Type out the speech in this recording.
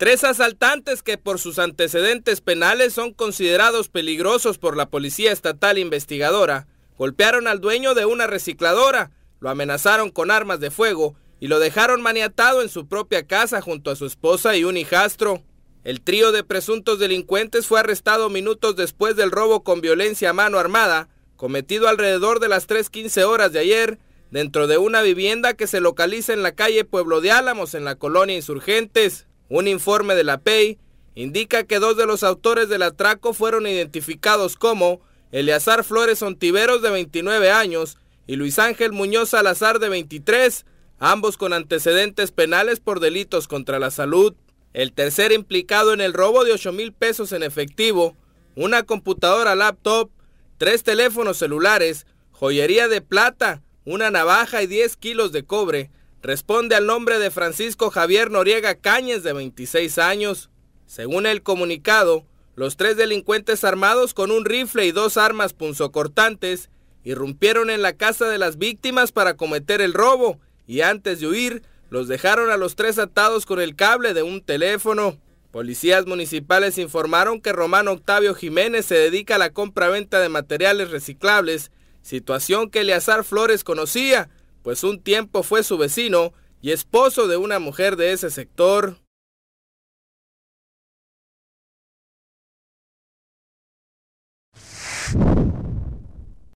Tres asaltantes que por sus antecedentes penales son considerados peligrosos por la Policía Estatal Investigadora golpearon al dueño de una recicladora, lo amenazaron con armas de fuego y lo dejaron maniatado en su propia casa junto a su esposa y un hijastro. El trío de presuntos delincuentes fue arrestado minutos después del robo con violencia a mano armada, cometido alrededor de las 3.15 horas de ayer, dentro de una vivienda que se localiza en la calle Pueblo de Álamos, en la colonia Insurgentes. Un informe de la PEI indica que dos de los autores del atraco fueron identificados como Eleazar Flores Ontiveros de 29 años y Luis Ángel Muñoz Salazar de 23, ambos con antecedentes penales por delitos contra la salud. El tercer implicado en el robo de 8 mil pesos en efectivo, una computadora laptop, tres teléfonos celulares, joyería de plata, una navaja y 10 kilos de cobre responde al nombre de Francisco Javier Noriega Cáñez, de 26 años. Según el comunicado, los tres delincuentes armados con un rifle y dos armas punzocortantes irrumpieron en la casa de las víctimas para cometer el robo y antes de huir, los dejaron a los tres atados con el cable de un teléfono. Policías municipales informaron que Román Octavio Jiménez se dedica a la compra-venta de materiales reciclables, situación que Eleazar Flores conocía, pues un tiempo fue su vecino y esposo de una mujer de ese sector.